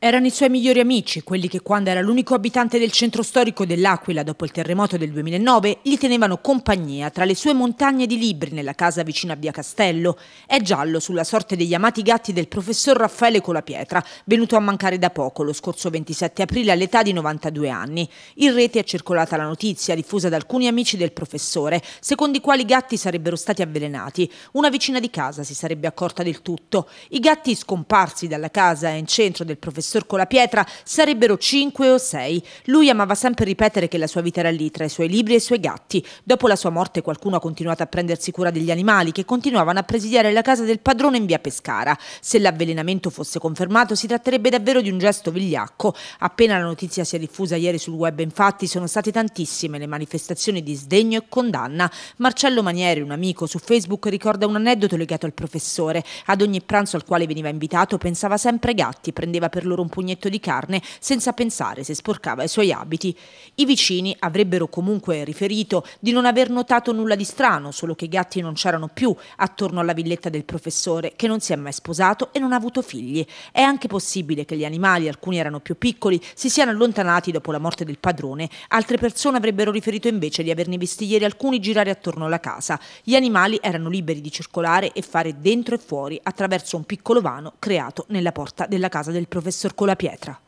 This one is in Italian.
Erano i suoi migliori amici, quelli che quando era l'unico abitante del centro storico dell'Aquila dopo il terremoto del 2009 gli tenevano compagnia tra le sue montagne di libri nella casa vicina a Via Castello. È giallo sulla sorte degli amati gatti del professor Raffaele Colapietra, venuto a mancare da poco lo scorso 27 aprile all'età di 92 anni. In rete è circolata la notizia, diffusa da alcuni amici del professore, secondo i quali i gatti sarebbero stati avvelenati. Una vicina di casa si sarebbe accorta del tutto. I gatti scomparsi dalla casa e in centro del professore professor Colapietra sarebbero 5 o 6. Lui amava sempre ripetere che la sua vita era lì, tra i suoi libri e i suoi gatti. Dopo la sua morte qualcuno ha continuato a prendersi cura degli animali che continuavano a presidiare la casa del padrone in via Pescara. Se l'avvelenamento fosse confermato si tratterebbe davvero di un gesto vigliacco. Appena la notizia si è diffusa ieri sul web infatti sono state tantissime le manifestazioni di sdegno e condanna. Marcello Manieri, un amico su Facebook, ricorda un aneddoto legato al professore. Ad ogni pranzo al quale veniva invitato pensava sempre ai gatti, prendeva per loro loro un pugnetto di carne senza pensare se sporcava i suoi abiti. I vicini avrebbero comunque riferito di non aver notato nulla di strano, solo che i gatti non c'erano più attorno alla villetta del professore, che non si è mai sposato e non ha avuto figli. È anche possibile che gli animali, alcuni erano più piccoli, si siano allontanati dopo la morte del padrone, altre persone avrebbero riferito invece di averne visti ieri alcuni girare attorno alla casa. Gli animali erano liberi di circolare e fare dentro e fuori attraverso un piccolo vano creato nella porta della casa del professore. Sor Colapietra.